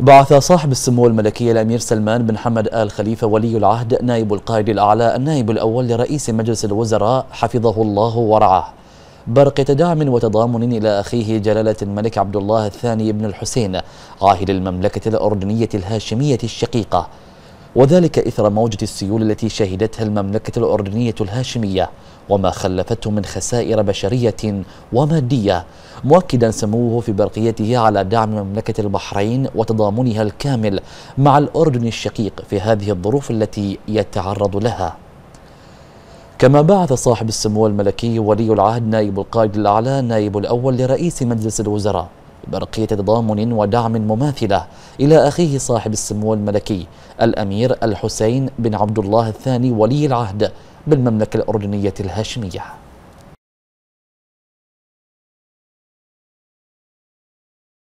بعث صاحب السمو الملكي الأمير سلمان بن حمد آل خليفة ولي العهد نائب القائد الأعلى النائب الأول لرئيس مجلس الوزراء حفظه الله ورعاه برقة دعم وتضامن إلى أخيه جلالة الملك عبد الله الثاني بن الحسين عاهل المملكة الأردنية الهاشمية الشقيقة وذلك إثر موجة السيول التي شهدتها المملكة الأردنية الهاشمية وما خلفته من خسائر بشرية ومادية مؤكدا سموه في برقيته على دعم مملكة البحرين وتضامنها الكامل مع الأردن الشقيق في هذه الظروف التي يتعرض لها كما بعث صاحب السمو الملكي ولي العهد نائب القائد الأعلى نائب الأول لرئيس مجلس الوزراء برقية تضامن ودعم مماثلة إلى أخيه صاحب السمو الملكي الأمير الحسين بن عبد الله الثاني ولي العهد بالمملكة الأردنية الهاشمية